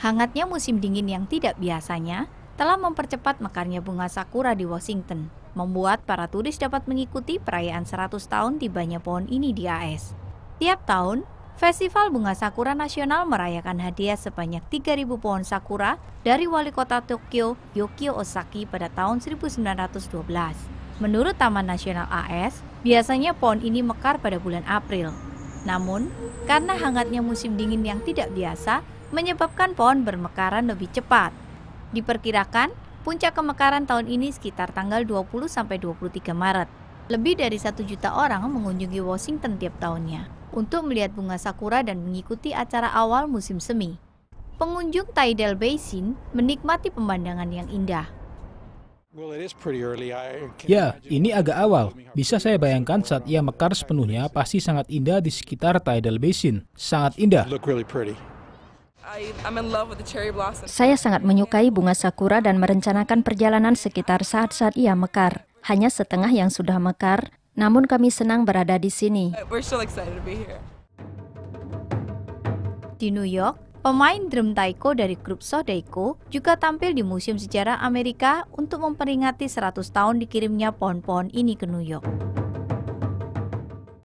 Hangatnya musim dingin yang tidak biasanya telah mempercepat mekarnya bunga sakura di Washington, membuat para turis dapat mengikuti perayaan 100 tahun tibanya pohon ini di AS. Tiap tahun, Festival Bunga Sakura Nasional merayakan hadiah sebanyak 3.000 pohon sakura dari wali kota Tokyo, Yokio Osaki pada tahun 1912. Menurut Taman Nasional AS, biasanya pohon ini mekar pada bulan April. Namun, karena hangatnya musim dingin yang tidak biasa, menyebabkan pohon bermekaran lebih cepat. Diperkirakan, puncak kemekaran tahun ini sekitar tanggal 20-23 Maret. Lebih dari satu juta orang mengunjungi Washington tiap tahunnya untuk melihat bunga sakura dan mengikuti acara awal musim semi. Pengunjung Tidal Basin menikmati pemandangan yang indah. Ya, ini agak awal. Bisa saya bayangkan saat ia mekar sepenuhnya pasti sangat indah di sekitar Tidal Basin. Sangat indah. Saya sangat menyukai bunga sakura dan merencanakan perjalanan sekitar saat-saat ia mekar. Hanya setengah yang sudah mekar, namun kami senang berada di sini. Uh, di New York, pemain drum taiko dari grup Sodeiko juga tampil di Museum Sejarah Amerika untuk memperingati 100 tahun dikirimnya pohon-pohon ini ke New York.